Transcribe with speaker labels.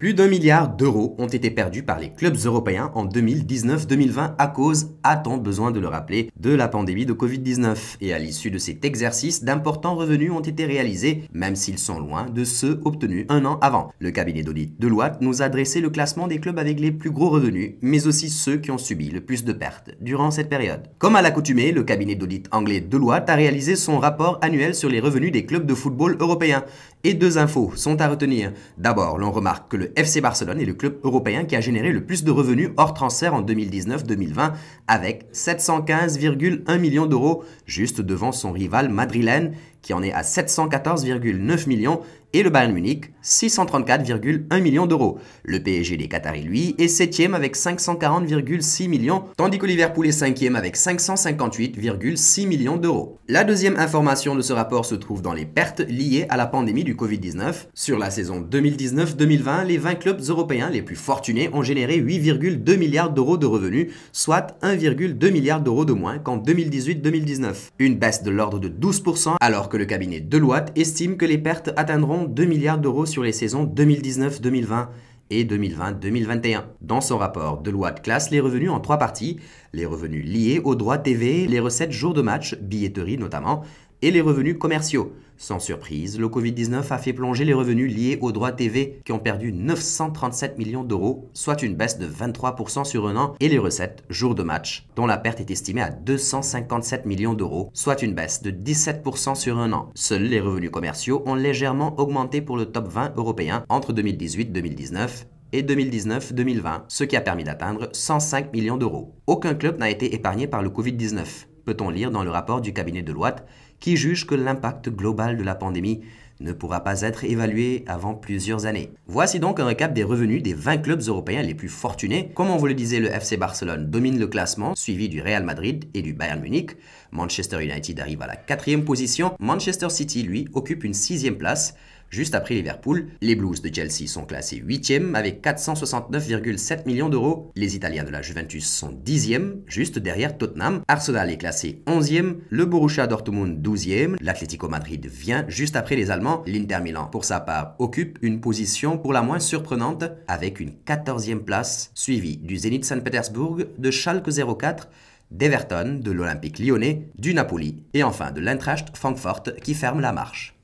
Speaker 1: Plus d'un milliard d'euros ont été perdus par les clubs européens en 2019-2020 à cause, à on besoin de le rappeler, de la pandémie de Covid-19. Et à l'issue de cet exercice, d'importants revenus ont été réalisés, même s'ils sont loin de ceux obtenus un an avant. Le cabinet d'audit Deloitte nous a dressé le classement des clubs avec les plus gros revenus, mais aussi ceux qui ont subi le plus de pertes durant cette période. Comme à l'accoutumée, le cabinet d'audit anglais Deloitte a réalisé son rapport annuel sur les revenus des clubs de football européens. Et deux infos sont à retenir. D'abord, l'on remarque que le FC Barcelone est le club européen qui a généré le plus de revenus hors transfert en 2019-2020 avec 715,1 millions d'euros, juste devant son rival madrilène qui en est à 714,9 millions, et le Bayern Munich, 634,1 millions d'euros. Le PSG des Qataris, lui, est 7 avec 540,6 millions, tandis que Liverpool est 5 avec 558,6 millions d'euros. La deuxième information de ce rapport se trouve dans les pertes liées à la pandémie du Covid-19. Sur la saison 2019-2020, les 20 clubs européens les plus fortunés ont généré 8,2 milliards d'euros de revenus, soit 1,2 milliard d'euros de moins qu'en 2018-2019. Une baisse de l'ordre de 12%, alors que le cabinet Deloitte estime que les pertes atteindront 2 milliards d'euros sur les saisons 2019-2020 et 2020-2021. Dans son rapport, Deloitte classe les revenus en trois parties, les revenus liés aux droits TV, les recettes jour de match, billetterie notamment, et les revenus commerciaux. Sans surprise, le Covid-19 a fait plonger les revenus liés aux droits TV qui ont perdu 937 millions d'euros, soit une baisse de 23% sur un an, et les recettes jour de match, dont la perte est estimée à 257 millions d'euros, soit une baisse de 17% sur un an. Seuls les revenus commerciaux ont légèrement augmenté pour le top 20 européen entre 2018-2019 et 2019-2020, ce qui a permis d'atteindre 105 millions d'euros. Aucun club n'a été épargné par le Covid-19, peut-on lire dans le rapport du cabinet de Loite qui juge que l'impact global de la pandémie ne pourra pas être évalué avant plusieurs années. Voici donc un récap des revenus des 20 clubs européens les plus fortunés. Comme on vous le disait, le FC Barcelone domine le classement, suivi du Real Madrid et du Bayern Munich. Manchester United arrive à la quatrième position. Manchester City, lui, occupe une sixième place. Juste après Liverpool, les Blues de Chelsea sont classés 8e avec 469,7 millions d'euros. Les Italiens de la Juventus sont 10e, juste derrière Tottenham. Arsenal est classé 11e, le Borussia Dortmund 12e, l'Atlético Madrid vient juste après les Allemands. L'Inter Milan, pour sa part, occupe une position pour la moins surprenante avec une 14e place, suivie du Zenit Saint-Pétersbourg, de Schalke 04, d'Everton, de l'Olympique lyonnais, du Napoli et enfin de l'Eintracht Francfort qui ferme la marche.